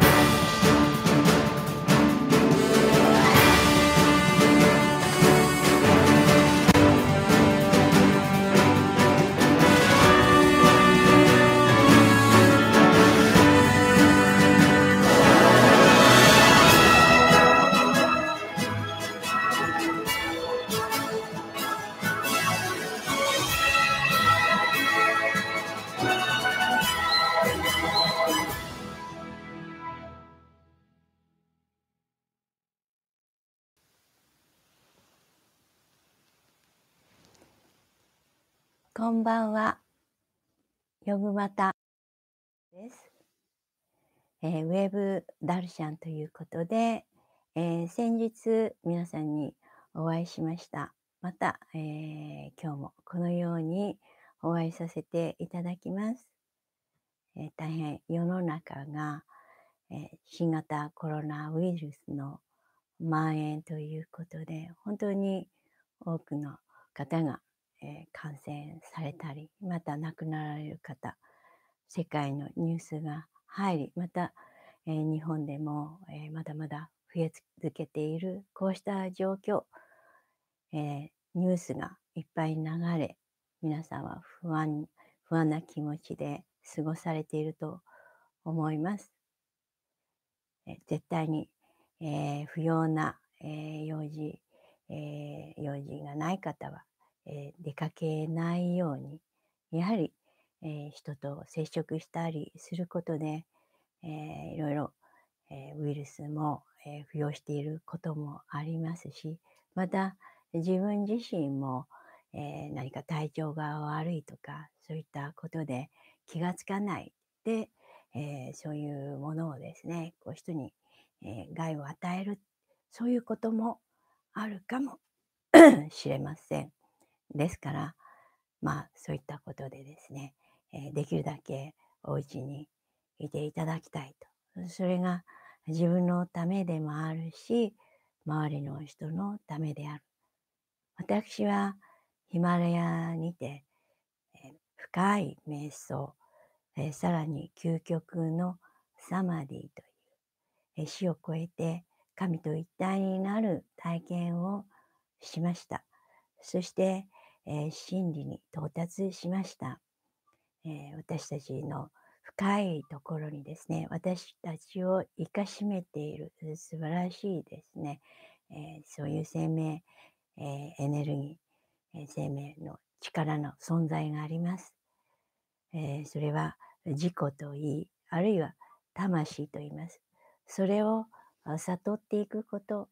you こんばんは。ヨグマタです、えー、ウェブダルシャンということで、えー、先日皆さんにお会いしました。また、えー、今日もこのようにお会いさせていただきます。え大変世の中が、え新型コロナウイルスの蔓延ということで本当に多くの方がえー、感染されたりまた亡くなられる方世界のニュースが入りまた、えー、日本でも、えー、まだまだ増え続けているこうした状況、えニュースがいっぱい流れ皆さんは不安不安な気持ちで過ごされていると思います。え絶対に、え不要な、え用事、え用事がない方はえー、出かけないようにやはり、えー、人と接触したりすることで、えー、いろいろ、えウイルスも、え付与していることもありますしまた自分自身も、え何か体調が悪いとかそういったことで気がつかないで、えそういうものをですねこう人に、え害を与えるそういうこともあるかも しれません。ですから、まあ、そういったことでですね、えできるだけお家にいていただきたいと。それが自分のためでもあるし、周りの人のためである。私はヒマラヤにて、え深い瞑想、えさらに究極のサマディという、え死を超えて神と一体になる体験をしました。そして、えー、真理に到達しました、えー、私たちの深いところにですね私たちを生かしめている素晴らしいですね、えー、そういう生命、えエネルギー、え生命の力の存在があります、えそれは自己といいあるいは魂といいますそれを悟っていくこと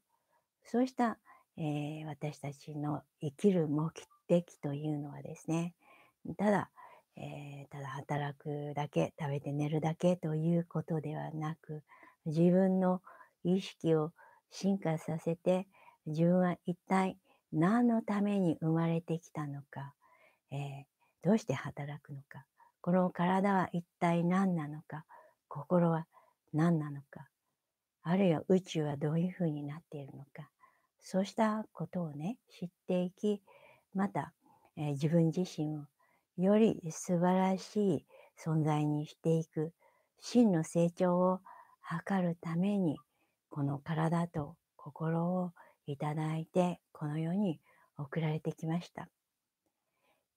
そうした、えー、私たちの生きる目べきというのはですねただ、えー、ただ働くだけ食べて寝るだけということではなく自分の意識を進化させて自分は一体何のために生まれてきたのか、えー、どうして働くのかこの体は一体何なのか心は何なのかあるいは宇宙はどういうふうになっているのかそうしたことをね知っていきまた、えー、自分自身をより素晴らしい存在にしていく真の成長を図るためにこの体と心をいただいてこの世に送られてきました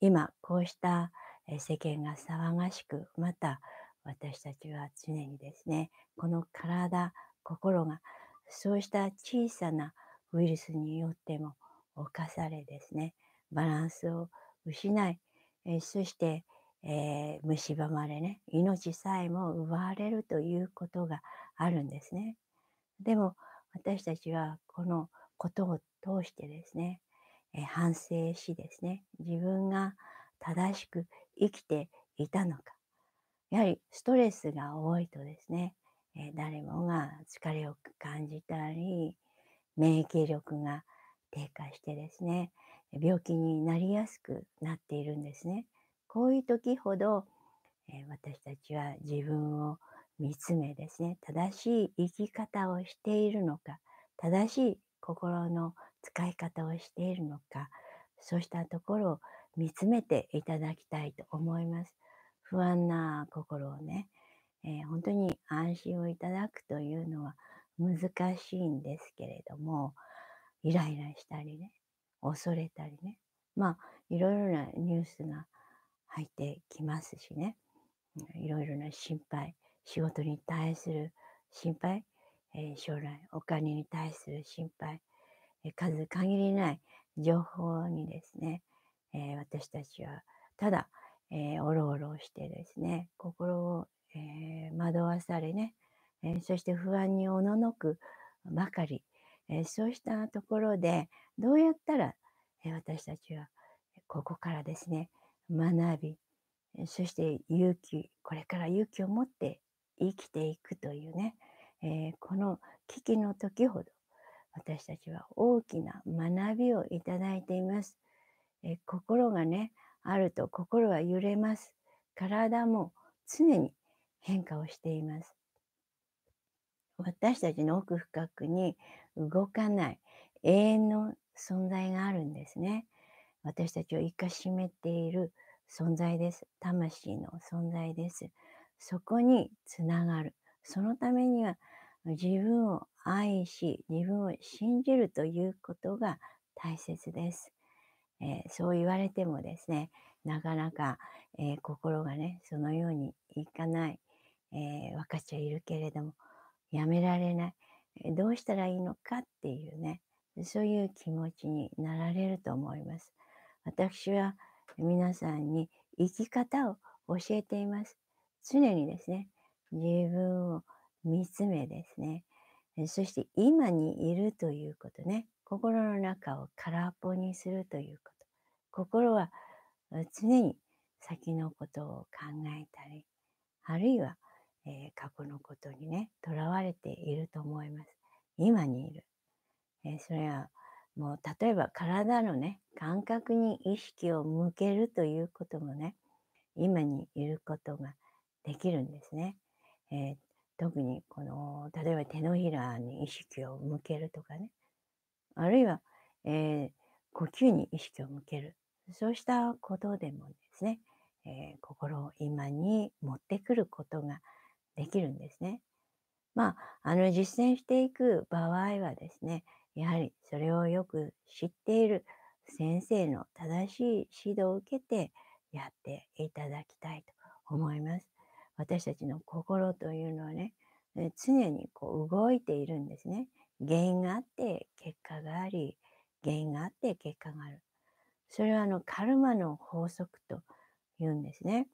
今こうした世間が騒がしくまた私たちは常にですねこの体心がそうした小さなウイルスによっても侵されですねバランスを失い、えそして、えー、蝕まれね命さえも奪われるということがあるんですね。でも私たちはこのことを通してですね、えー、反省しですね自分が正しく生きていたのかやはりストレスが多いとですね、えー、誰もが疲れを感じたり免疫力が低下してですね、病気になりやすくなっているんですね。こういう時ほど、え私たちは自分を見つめですね正しい生き方をしているのか正しい心の使い方をしているのかそうしたところを見つめていただきたいと思います。不安な心をね、えー、本当に安心をいただくというのは難しいんですけれどもイライラしたりね恐れたりねまあいろいろなニュースが入ってきますしねいろいろな心配仕事に対する心配、えー、将来お金に対する心配、えー、数限りない情報にですね、えー、私たちはただ、えおろおろしてですね心を、えー、惑わされね、えー、そして不安におののくばかりえそうしたところでどうやったら、え私たちはここからですね学びそして勇気これから勇気を持って生きていくというね、えこの危機の時ほど私たちは大きな学びをいただいています。え心がねあると心は揺れます。体も常に変化をしています。私たちの奥深くに動かない永遠の存在があるんですね。私たちを生かしめている存在です。魂の存在です。そこにつながる。そのためには自分を愛し、自分を信じるということが大切です。えー、そう言われてもですね、なかなか、えー、心がね、そのようにいかない、えー、分かっちゃいるけれども、やめられない。どうしたらいいのかっていうね、そういう気持ちになられると思います。私は皆さんに生き方を教えています。常にですね、自分を見つめですね、そして今にいるということね、心の中を空っぽにするということ。心は常に先のことを考えたり、あるいはえー、過去のことにねとらわれていると思います今にいる、えー、それはもう例えば体のね感覚に意識を向けるということもね今にいることができるんですね、えー、特にこの例えば手のひらに意識を向けるとかねあるいは、え呼吸に意識を向けるそうしたことでもですね、えー、心を今に持ってくることがきるんですね。まあ、あの、実践していく場合はですね、やはりそれをよく知っている先生の正しい指導を受けてやっていただきたいと思います。私たちの心というのはね、常にこう動いているんですね。原因があって結果があり、原因があって結果がある。それはあのカルマの法則と言うんですね。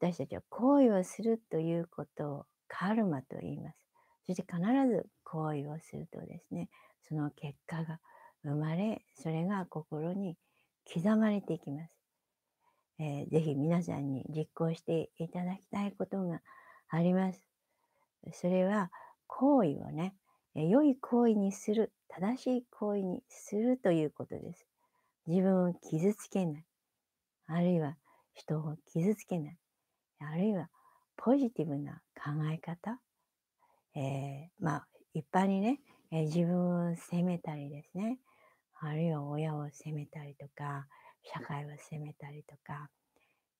私たちは行為をするということカルマと言います。そして必ず行為をするとですね、その結果が生まれ、それが心に刻まれていきます。えー、ぜひ皆さんに実行していただきたいことがあります。それは行為をね、良い行為にする、正しい行為にするということです。自分を傷つけない。あるいは人を傷つけない。あるいはポジティブな考え方、えー、まあ一般にね、えー、自分を責めたりですねあるいは親を責めたりとか社会を責めたりとか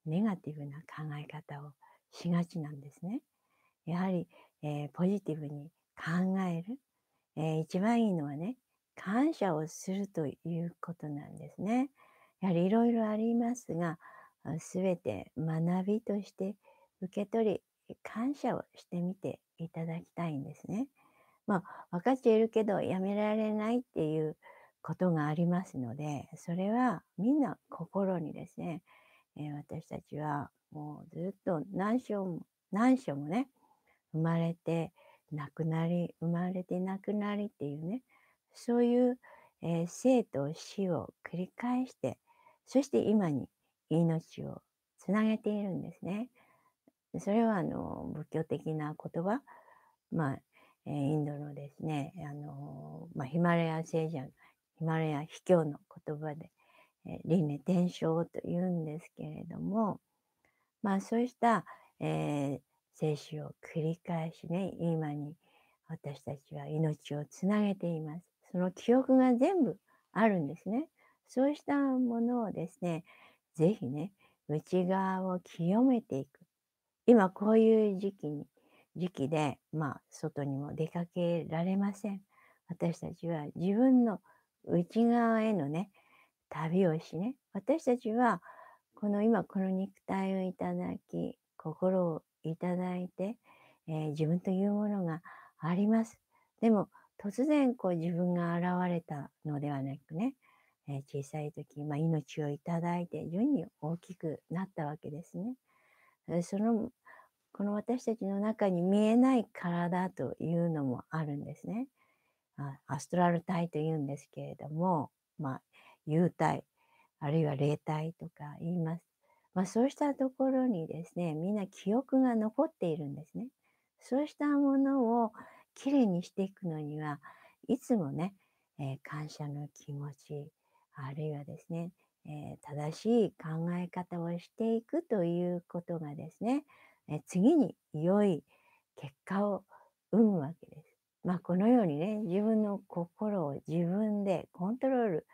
ネガティブな考え方をしがちなんですね。やはり、えー、ポジティブに考える、えー、一番いいのはね感謝をするということなんですね。やはりいろいろありますが全て学びとして受け取り、感謝をしてみていただきたいんですね。まあ、分かっているけどやめられないっていうことがありますので、それはみんな心にですね、えー、私たちはもうずっと何章も、何章もね、生まれて亡くなり、生まれて亡くなりっていうね、そういう、えー、生と死を繰り返して、そして今に命をつなげているんですね。それはあの仏教的な言葉、まあえインドのですねあの、まあ、ヒマラヤ聖者ヒマラヤ秘境の言葉で、え輪廻転生というんですけれども、まあ、そうした、えー、生死を繰り返しね今に私たちは命をつなげています。その記憶が全部あるんですね。そうしたものをですね、是非ね、内側を清めていく。今こういう時期に、時期で、まあ、外にも出かけられません。私たちは自分の内側へのね、旅をしね、私たちは、この今この肉体をいただき、心をいただいて、えー、自分というものがあります。でも、突然こう自分が現れたのではなくね、えー、小さい時、まあ、命をいただいて順に大きくなったわけですね。そのこの私たちの中に見えない体というのもあるんですね。アストラル体というんですけれども、まあ、幽体あるいは霊体とか言います。まあ、そうしたところにですねみんな記憶が残っているんですね。そうしたものをきれいにしていくのにはいつもね、えー、感謝の気持ちあるいはですねえー、正しい考え方をしていくということがですね、えー、次に良い結果を生むわけです。まあ、このようにね自分の心を自分でコントロール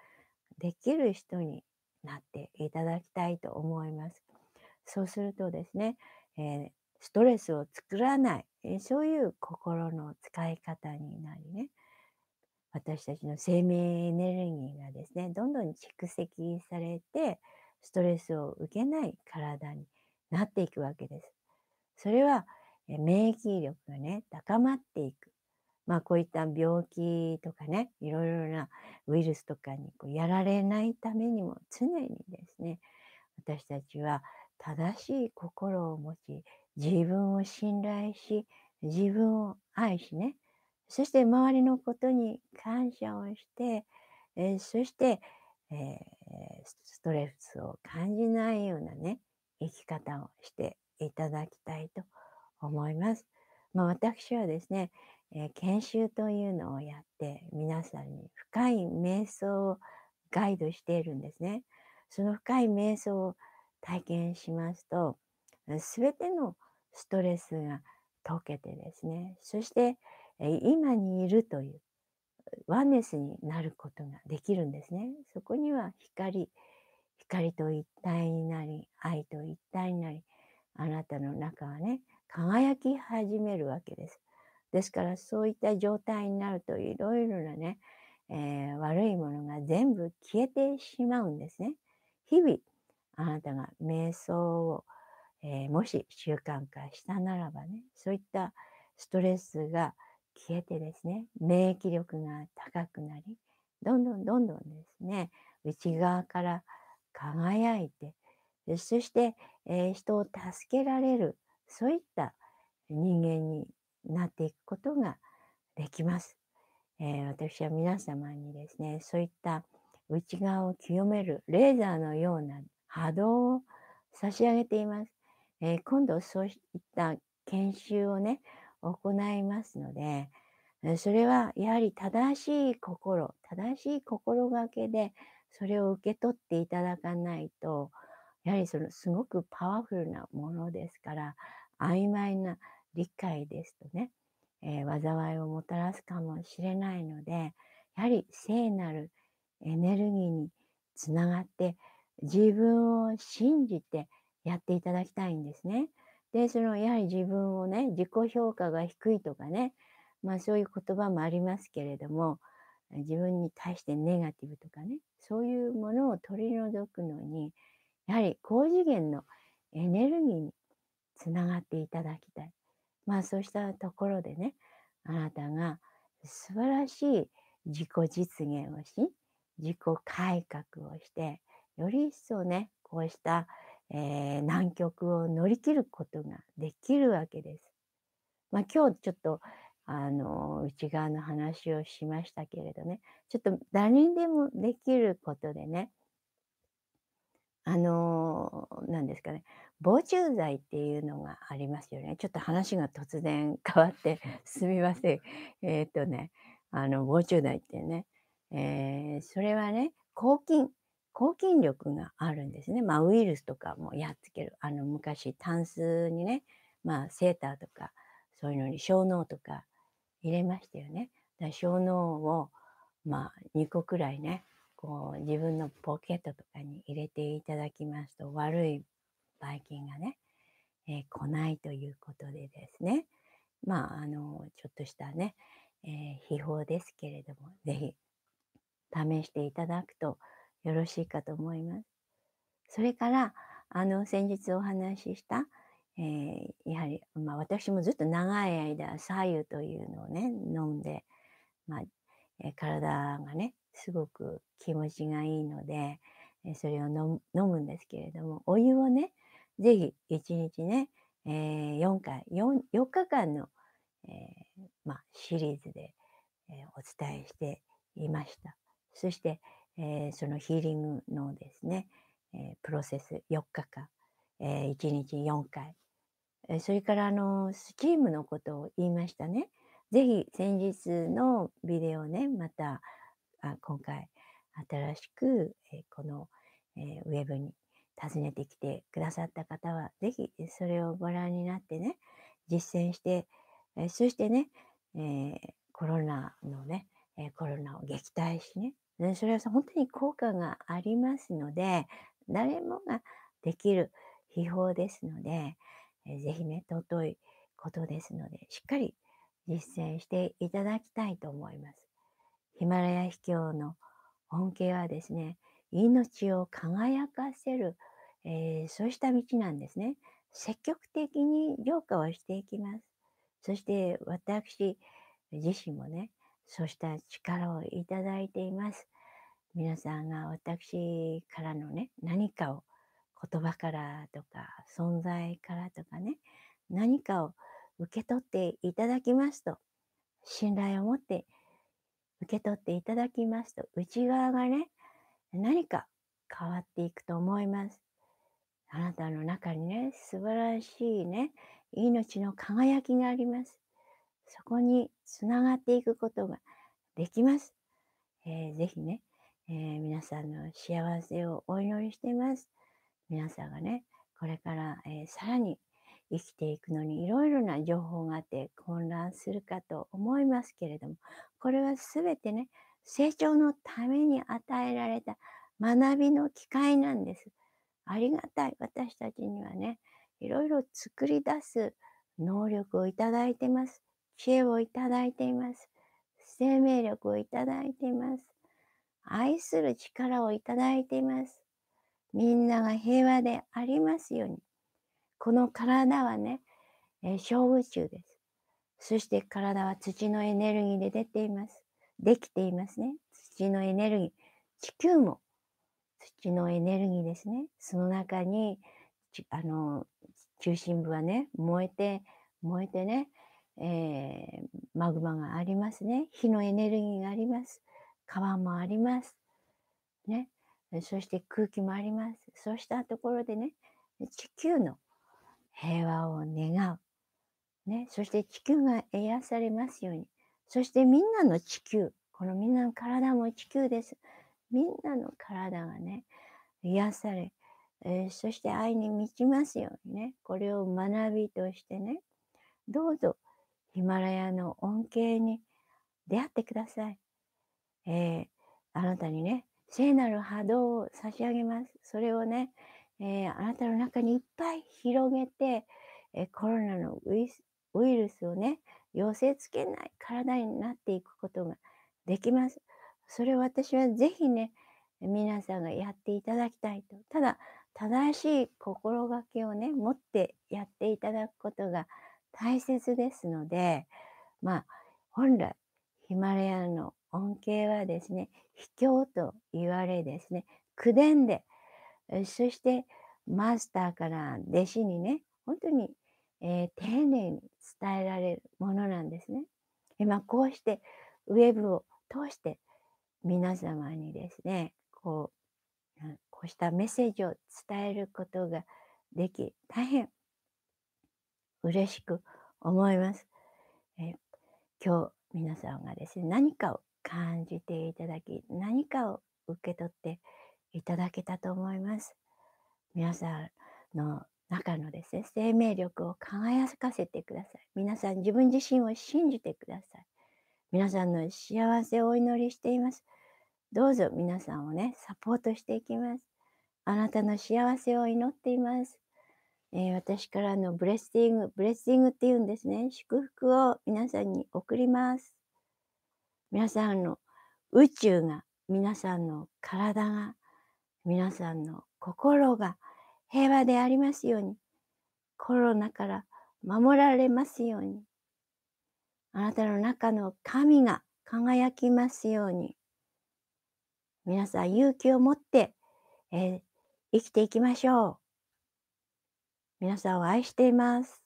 できる人になっていただきたいと思います。そうするとですね、えー、ストレスを作らない、えそういう心の使い方になりね私たちの生命エネルギーがですねどんどん蓄積されてストレスを受けない体になっていくわけです。それは免疫力がね高まっていく。まあこういった病気とかねいろいろなウイルスとかにこうやられないためにも常にですね私たちは正しい心を持ち自分を信頼し自分を愛しねそして周りのことに感謝をして、えー、そして、えー、ストレスを感じないようなね、生き方をしていただきたいと思います。まあ、私はですね、えー、研修というのをやって皆さんに深い瞑想をガイドしているんですね。その深い瞑想を体験しますと、すべてのストレスが解けてですね、そして今にいるというワンネスになることができるんですね。そこには光、光と一体になり、愛と一体になり、あなたの中はね、輝き始めるわけです。ですからそういった状態になるといろいろなね、えー、悪いものが全部消えてしまうんですね。日々あなたが瞑想を、えー、もし習慣化したならばねそういったストレスが消えてですね、免疫力が高くなり、どんどんどんどんですね、内側から輝いて、そして、えー、人を助けられる、そういった人間になっていくことができます。えー、私は皆様にですね、そういった内側を清めるレーザーのような波動を差し上げています。えー、今度そういった研修をね、行いますので、それはやはり正しい心、正しい心がけで、それを受け取っていただかないと、やはりそのすごくパワフルなものですから、曖昧な理解ですとね、えー、災いをもたらすかもしれないので、やはり聖なるエネルギーにつながって、自分を信じてやっていただきたいんですね。で、そのやはり自分をね、自己評価が低いとかね、まあそういう言葉もありますけれども、自分に対してネガティブとかね、そういうものを取り除くのに、やはり高次元のエネルギーにつながっていただきたい。まあそうしたところでね、あなたが素晴らしい自己実現をし、自己改革をして、より一層ね、こうしたえー、難局を乗り切ることができるわけです。まあ、今日ちょっとあの内側の話をしましたけれどねちょっと誰にでもできることでねあの何ですかね防虫剤っていうのがありますよねちょっと話が突然変わってすみませんえっ、ー、とねあの防虫剤ってね、えー、それはね抗菌抗菌力があるんですね。まあ、ウイルスとかもやっつける。あの昔、タンスにね、まあ、セーターとか、そういうのに小脳とか入れましたよね。だ小脳を、まあ、2個くらいね、こう自分のポケットとかに入れていただきますと、悪いばい菌がね、えー、来ないということでですね。まあ、あの、ちょっとしたね、えー、秘宝ですけれども、是非試していただくと、よろしいかと思います。それから、あの、先日お話しした、えー、やはり、まあ、私もずっと長い間、左右というのをね、飲んで、まあ、え体がね、すごく気持ちがいいので、えそれを飲むんですけれども、お湯をね、ぜひ1日ね、えー、4回4、4日間の、えー、まあ、シリーズで、えお伝えしていました。そして、えー、そのヒーリングのですね、えー、プロセス4日間、えー、1日4回、えそれからあのスチームのことを言いましたね。ぜひ先日のビデオね、またあ今回新しく、えこの、えウェブに訪ねてきてくださった方は、ぜひそれをご覧になってね、実践して、えそしてね、えコロナのね、えコロナを撃退しね、ね、それは本当に効果がありますので、誰もができる秘宝ですので、えー、ぜひね、尊いことですので、しっかり実践していただきたいと思います。ヒマラヤ秘境の恩恵はですね、命を輝かせる、えー、そうした道なんですね。積極的に浄化をしていきます。そして私自身もね、そうした力をいただいています。皆さんが私からのね、何かを言葉からとか存在からとかね、何かを受け取っていただきますと、信頼を持って受け取っていただきますと、内側がね、何か変わっていくと思います。あなたの中にね、素晴らしいね、命の輝きがあります。そこにつながっていくことができます。えー、ぜひね、えー、皆さんの幸せをお祈りしています。皆さんがね、これから、えー、さらに生きていくのにいろいろな情報があって混乱するかと思いますけれども、これは全てね、成長のために与えられた学びの機会なんです。ありがたい。私たちにはね、いろいろ作り出す能力をいただいてます。知恵をいただいています。生命力をいただいています。愛する力をいただいています。みんなが平和でありますように。この体はね、えー、小宇宙です。そして体は土のエネルギーで出ています。できていますね。土のエネルギー。地球も土のエネルギーですね。その中に、あの、中心部はね、燃えて、燃えてね、えー、マグマがありますね。火のエネルギーがあります。川もあります。ね。そして空気もあります。そうしたところでね、地球の平和を願う。ね。そして地球が癒されますように。そしてみんなの地球。このみんなの体も地球です。みんなの体がね、癒され、えー、そして愛に満ちますようにね、これを学びとしてね、どうぞヒマラヤの恩恵に出会ってください。えー、あなたにね、聖なる波動を差し上げます。それをね、えー、あなたの中にいっぱい広げて、えー、コロナのウイウイルスをね、寄せつけない体になっていくことができます。それを私はぜひね、皆さんがやっていただきたいと。ただ、正しい心がけをね、持ってやっていただくことが大切ですので、まあ、本来ヒマラヤの恩恵はですね秘境と言われですね口伝でそしてマスターから弟子にね本当に、えー、丁寧に伝えられるものなんですね。今こうしてウェブを通して皆様にですねこうこうしたメッセージを伝えることができ大変嬉しく思います。え今日皆さんがですね何かを感じていただき何かを受け取っていただけたと思います。皆さんの中のですね生命力を輝かせてください。皆さん自分自身を信じてください。皆さんの幸せをお祈りしています。どうぞ皆さんをねサポートしていきます。あなたの幸せを祈っています。えー、私からのブレスティング、ブレスティングって言うんですね。祝福を皆さんに送ります。皆さんの宇宙が、皆さんの体が、皆さんの心が平和でありますように、コロナから守られますように、あなたの中の神が輝きますように、皆さん勇気を持って、えー、生きていきましょう。皆さんを愛しています。